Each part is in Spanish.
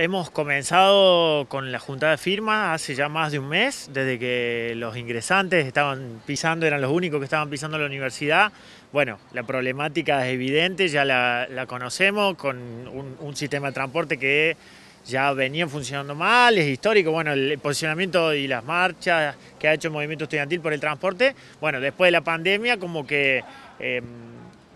Hemos comenzado con la Junta de firmas hace ya más de un mes, desde que los ingresantes estaban pisando, eran los únicos que estaban pisando la universidad. Bueno, la problemática es evidente, ya la, conocemos, con un, sistema de transporte que ya venía funcionando mal, es histórico, bueno, el posicionamiento y las marchas que ha hecho el movimiento estudiantil por el transporte, bueno, después de la pandemia como que em,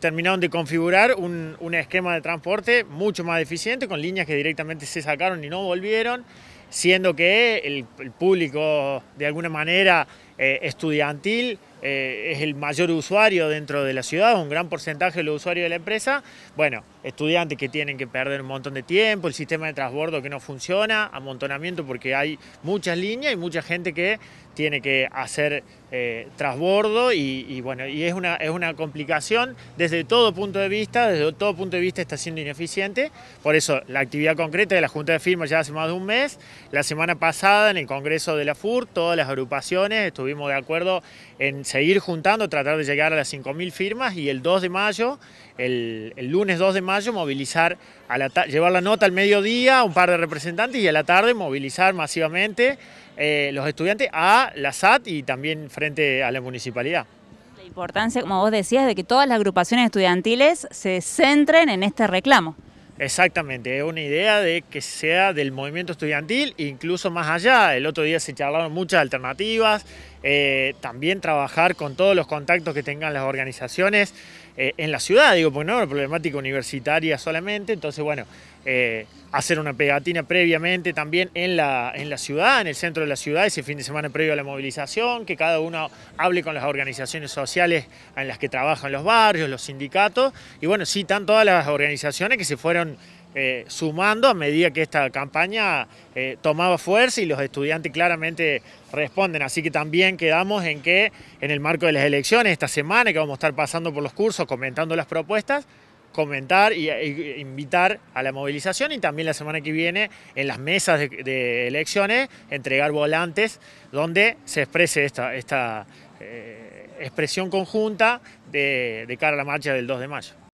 terminaron de configurar un, esquema de transporte mucho más eficiente, con líneas que directamente se sacaron y no volvieron siendo que el, público de alguna manera eh, estudiantil eh, es el mayor usuario dentro de la ciudad, un gran porcentaje de los usuarios de la empresa, bueno, estudiantes que tienen que perder un montón de tiempo, el sistema de transbordo que no funciona, amontonamiento porque hay muchas líneas y mucha gente que tiene que hacer eh, transbordo y, bueno, y es una, es una complicación desde todo punto de vista, desde todo punto de vista está siendo ineficiente, por eso la actividad concreta de la Junta de Firmas ya hace más de un mes la semana pasada en el Congreso de la FUR todas las agrupaciones estuvimos de acuerdo en seguir juntando, tratar de llegar a las 5.000 firmas y el 2 de mayo, el, lunes 2 de mayo, movilizar, a llevar la nota al mediodía a un par de representantes y a la tarde movilizar masivamente eh, los estudiantes a la SAT y también frente a la municipalidad La importancia, como vos decías, de que todas las agrupaciones estudiantiles se centren en este reclamo. Exactamente, es una idea de que sea del movimiento estudiantil, incluso más allá. El otro día se charlaron muchas alternativas, eh, también trabajar con todos los contactos que tengan las organizaciones eh, en la ciudad, digo, porque no una problemática universitaria solamente, entonces bueno, eh, hacer una pegatina previamente también en la, en la ciudad, en el centro de la ciudad, ese fin de semana previo a la movilización, que cada uno hable con las organizaciones sociales en las que trabajan los barrios, los sindicatos, y bueno, sí, están todas las organizaciones que se fueron eh, sumando a medida que esta campaña eh, tomaba fuerza y los estudiantes claramente responden. Así que también quedamos en que en el marco de las elecciones, esta semana que vamos a estar pasando por los cursos, comentando las propuestas, comentar e invitar a la movilización y también la semana que viene en las mesas de, elecciones entregar volantes donde se exprese esta, eh, expresión conjunta de cara a la marcha del 2 de mayo.